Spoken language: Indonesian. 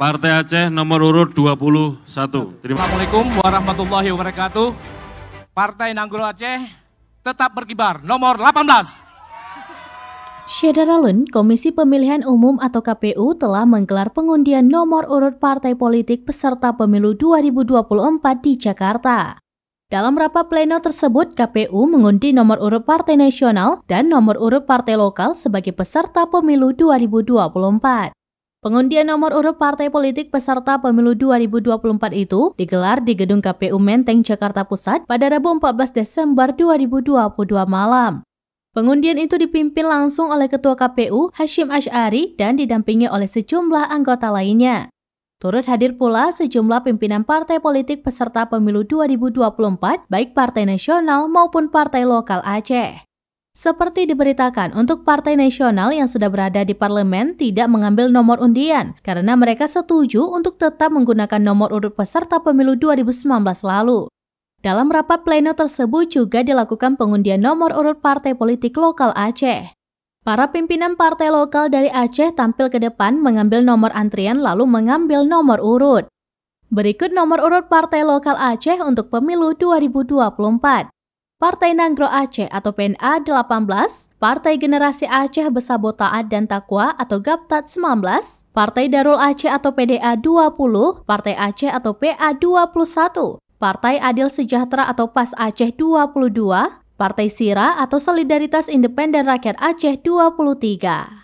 Partai Aceh nomor urut 21. Terima kasih. Assalamualaikum warahmatullahi wabarakatuh. Partai Nanggro Aceh tetap berkibar nomor 18. Syedaralun, Komisi Pemilihan Umum atau KPU telah menggelar pengundian nomor urut partai politik peserta pemilu 2024 di Jakarta. Dalam rapat pleno tersebut, KPU mengundi nomor urut partai nasional dan nomor urut partai lokal sebagai peserta pemilu 2024. Pengundian nomor urut partai politik peserta pemilu 2024 itu digelar di Gedung KPU Menteng, Jakarta Pusat pada Rabu 14 Desember 2022 malam. Pengundian itu dipimpin langsung oleh Ketua KPU Hashim Ash'ari dan didampingi oleh sejumlah anggota lainnya. Turut hadir pula sejumlah pimpinan partai politik peserta pemilu 2024, baik partai nasional maupun partai lokal Aceh. Seperti diberitakan, untuk partai nasional yang sudah berada di parlemen tidak mengambil nomor undian karena mereka setuju untuk tetap menggunakan nomor urut peserta pemilu 2019 lalu. Dalam rapat pleno tersebut juga dilakukan pengundian nomor urut partai politik lokal Aceh. Para pimpinan partai lokal dari Aceh tampil ke depan mengambil nomor antrian lalu mengambil nomor urut. Berikut nomor urut partai lokal Aceh untuk pemilu 2024. Partai Nanggro Aceh atau PNA 18, Partai Generasi Aceh Besabo Taat dan Takwa atau GAPTAT 19, Partai Darul Aceh atau PDA 20, Partai Aceh atau PA 21, Partai Adil Sejahtera atau PAS Aceh 22, Partai Sira atau Solidaritas Independen Rakyat Aceh 23.